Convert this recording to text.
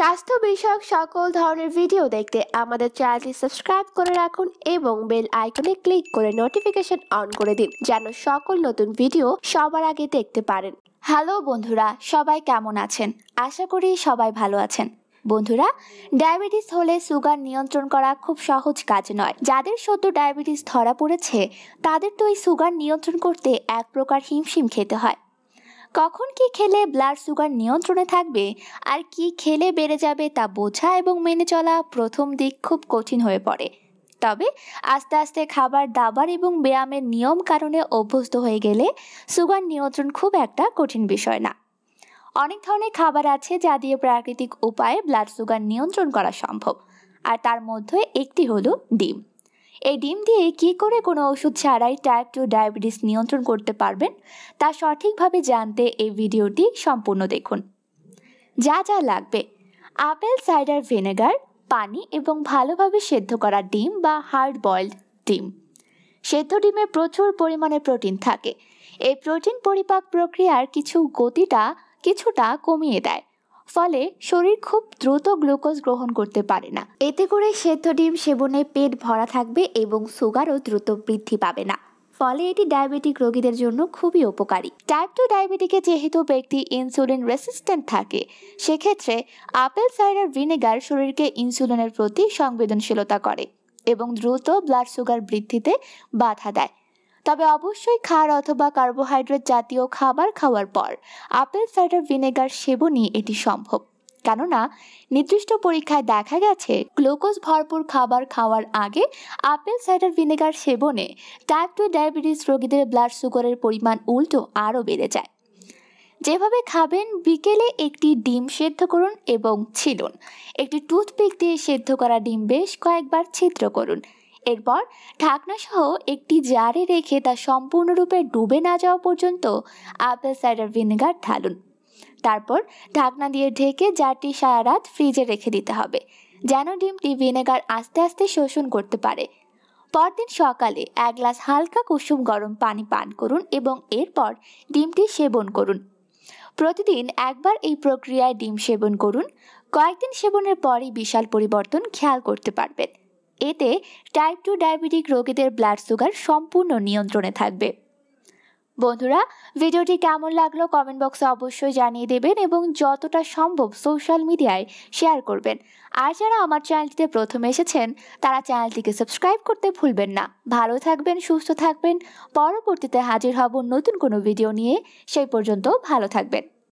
স্বাস্থ্য বিষয়ক সকল ধরনের ভিডিও দেখতে আমাদের চ্যানেলটি সাবস্ক্রাইব করে রাখুন এবং বেল আইকনে ক্লিক করে নোটিফিকেশন অন করে দিন যেন সকল নতুন ভিডিও সবার আগে দেখতে পারেন হ্যালো বন্ধুরা সবাই কেমন আছেন আশা করি সবাই ভালো আছেন বন্ধুরা ডায়াবেটিস হলে সুগার নিয়ন্ত্রণ করা খুব সহজ কাজ নয় যাদের সদ্য ডায়াবেটিস ধরা পড়েছে তাদের তো এই সুগার নিয়ন্ত্রণ করতে এক প্রকার হিমশিম খেতে হয় কখন কি খেলে ব্লাড সুগার নিয়ন্ত্রণে থাকবে আর কি খেলে বেড়ে যাবে তা বোঝা এবং মেনে চলা প্রথম দিক খুব কঠিন হয়ে পড়ে তবে আস্তে আস্তে খাবার দাবার এবং ব্যায়ামের নিয়ম কারণে অভ্যস্ত হয়ে গেলে সুগার নিয়ন্ত্রণ খুব একটা কঠিন বিষয় না অনেক ধরনের খাবার আছে যা দিয়ে প্রাকৃতিক উপায়ে ব্লাড সুগার নিয়ন্ত্রণ করা সম্ভব আর তার মধ্যে একটি হলো ডিম এই ডিম দিয়ে কি করে কোনো ওষুধ ছাড়াই টাইপ টু ডায়াবেটিস নিয়ন্ত্রণ করতে পারবেন তা সঠিকভাবে জানতে এই ভিডিওটি সম্পূর্ণ দেখুন যা যা লাগবে আপেল সাইডার ভিনেগার পানি এবং ভালোভাবে সেদ্ধ করা ডিম বা হার্ড বয়েলড ডিম সেদ্ধ ডিমে প্রচুর পরিমাণে প্রোটিন থাকে এই প্রোটিন পরিপাক প্রক্রিয়ার কিছু গতিটা কিছুটা কমিয়ে দেয় ফলে শরীর খুব দ্রুত গ্লুকোজ গ্রহণ করতে পারে না এতে করে সেদ্ধ ডিম সেবনে পেট ভরা থাকবে এবং সুগারও দ্রুত বৃদ্ধি পাবে না ফলে এটি ডায়াবেটিক রোগীদের জন্য খুবই উপকারী টাইপ টু ডায়াবেটিকে যেহেতু ব্যক্তি ইনসুলিন রেসিস্ট্যান্ট থাকে সেক্ষেত্রে আপেল সাইডার ভিনেগার শরীরকে ইনসুলিনের প্রতি সংবেদনশীলতা করে এবং দ্রুত ব্লাড সুগার বৃদ্ধিতে বাধা দেয় তবে অবশ্যই খার অথবা কার্বোহাইড্রেট জাতীয় খাবার খাওয়ার পর আপেল সাইডার ভিনেগার সেবনই এটি সম্ভব কেননা নির্দিষ্ট পরীক্ষায় দেখা গেছে গ্লুকোজ ভরপুর খাবার খাওয়ার আগে আপেল সাইডার ভিনেগার সেবনে টাইপ টু ডায়াবেটিস রোগীদের ব্লাড সুগারের পরিমাণ উল্টো আরও বেড়ে যায় যেভাবে খাবেন বিকেলে একটি ডিম সেদ্ধ করুন এবং ছিলুন একটি টুথপিক দিয়ে সেদ্ধ করা ডিম বেশ কয়েকবার ছিদ্র করুন এরপর ঢাকনাসহ একটি জারে রেখে তা সম্পূর্ণরূপে ডুবে না যাওয়া পর্যন্ত আপেল সাইডার ভিনেগার ঢালুন তারপর ঢাকনা দিয়ে ঢেকে জারটি সারা রাত ফ্রিজে রেখে দিতে হবে যেন ডিমটি ভিনেগার আস্তে আস্তে শোষণ করতে পারে পরদিন সকালে এক গ্লাস হালকা কুসুম গরম পানি পান করুন এবং এরপর ডিমটি সেবন করুন প্রতিদিন একবার এই প্রক্রিয়ায় ডিম সেবন করুন কয়েকদিন সেবনের পরই বিশাল পরিবর্তন খেয়াল করতে পারবেন এতে টাইপ টু ডায়াবেটিক রোগীদের ব্লাড সুগার সম্পূর্ণ নিয়ন্ত্রণে থাকবে বন্ধুরা ভিডিওটি কেমন লাগলো কমেন্ট বক্সে অবশ্যই জানিয়ে দেবেন এবং যতটা সম্ভব সোশ্যাল মিডিয়ায় শেয়ার করবেন আর যারা আমার চ্যানেলটিতে প্রথমে এসেছেন তারা চ্যানেলটিকে সাবস্ক্রাইব করতে ভুলবেন না ভালো থাকবেন সুস্থ থাকবেন পরবর্তীতে হাজির হব নতুন কোনো ভিডিও নিয়ে সেই পর্যন্ত ভালো থাকবেন